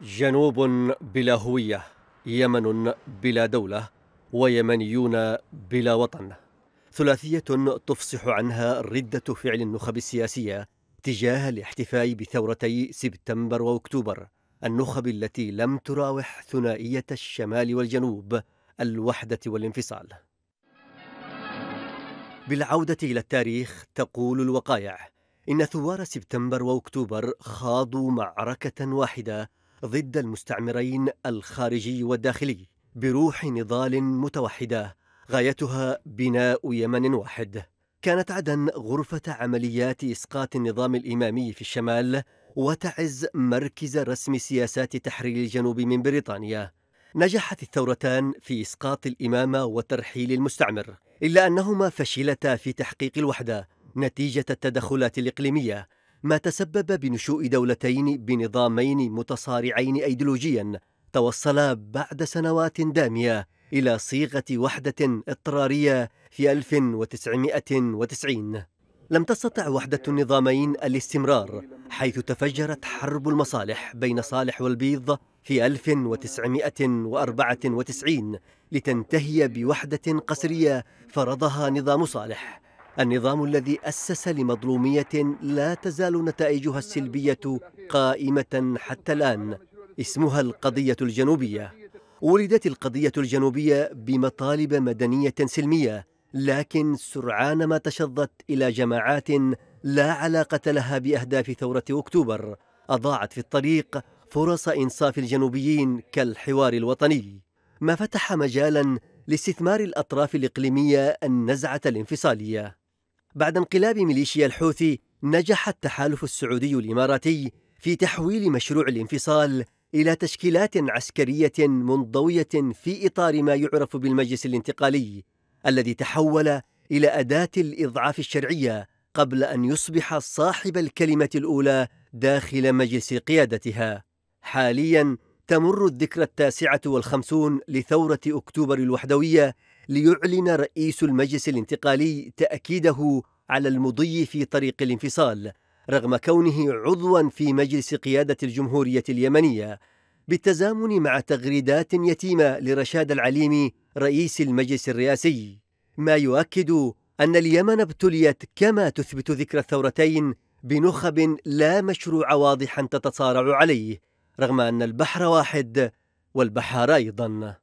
جنوب بلا هوية يمن بلا دولة ويمنيون بلا وطن ثلاثية تفصح عنها ردة فعل النخب السياسية تجاه الاحتفاء بثورتي سبتمبر وأكتوبر النخب التي لم تراوح ثنائية الشمال والجنوب الوحدة والانفصال بالعودة إلى التاريخ تقول الوقائع إن ثوار سبتمبر وأكتوبر خاضوا معركة واحدة ضد المستعمرين الخارجي والداخلي بروح نضال متوحده غايتها بناء يمن واحد كانت عدن غرفه عمليات اسقاط النظام الامامي في الشمال وتعز مركز رسم سياسات تحرير الجنوب من بريطانيا نجحت الثورتان في اسقاط الامامه وترحيل المستعمر الا انهما فشلتا في تحقيق الوحده نتيجه التدخلات الاقليميه ما تسبب بنشوء دولتين بنظامين متصارعين ايديولوجيا توصلا بعد سنوات داميه الى صيغه وحده اضطراريه في 1990 لم تستطع وحده النظامين الاستمرار حيث تفجرت حرب المصالح بين صالح والبيض في 1994 لتنتهي بوحده قسريه فرضها نظام صالح النظام الذي أسس لمظلومية لا تزال نتائجها السلبية قائمة حتى الآن اسمها القضية الجنوبية ولدت القضية الجنوبية بمطالب مدنية سلمية لكن سرعان ما تشظت إلى جماعات لا علاقة لها بأهداف ثورة أكتوبر أضاعت في الطريق فرص إنصاف الجنوبيين كالحوار الوطني ما فتح مجالا لاستثمار الأطراف الإقليمية النزعة الانفصالية بعد انقلاب ميليشيا الحوثي نجح التحالف السعودي الاماراتي في تحويل مشروع الانفصال الى تشكيلات عسكريه منضويه في اطار ما يعرف بالمجلس الانتقالي الذي تحول الى اداه الاضعاف الشرعيه قبل ان يصبح صاحب الكلمه الاولى داخل مجلس قيادتها حاليا تمر الذكرى التاسعة والخمسون لثورة أكتوبر الوحدوية ليعلن رئيس المجلس الانتقالي تأكيده على المضي في طريق الانفصال رغم كونه عضوا في مجلس قيادة الجمهورية اليمنية بالتزامن مع تغريدات يتيمة لرشاد العليمي رئيس المجلس الرئاسي ما يؤكد أن اليمن ابتليت كما تثبت ذكرى الثورتين بنخب لا مشروع واضحا تتصارع عليه رغم أن البحر واحد والبحار أيضاً